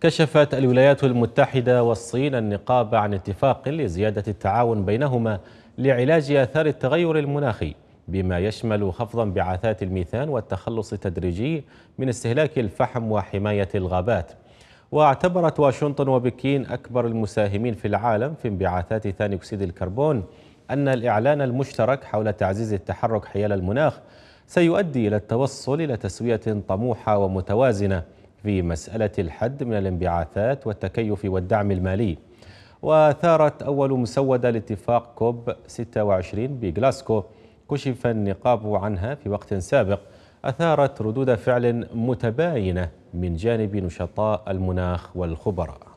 كشفت الولايات المتحدة والصين النقاب عن اتفاق لزيادة التعاون بينهما لعلاج آثار التغير المناخي بما يشمل خفض انبعاثات الميثان والتخلص التدريجي من استهلاك الفحم وحماية الغابات واعتبرت واشنطن وبكين أكبر المساهمين في العالم في انبعاثات ثاني أكسيد الكربون أن الإعلان المشترك حول تعزيز التحرك حيال المناخ سيؤدي إلى التوصل إلى تسوية طموحة ومتوازنة في مسألة الحد من الانبعاثات والتكيف والدعم المالي وثارت أول مسودة لاتفاق كوب 26 بجلاسكو كشف النقاب عنها في وقت سابق أثارت ردود فعل متباينة من جانب نشطاء المناخ والخبراء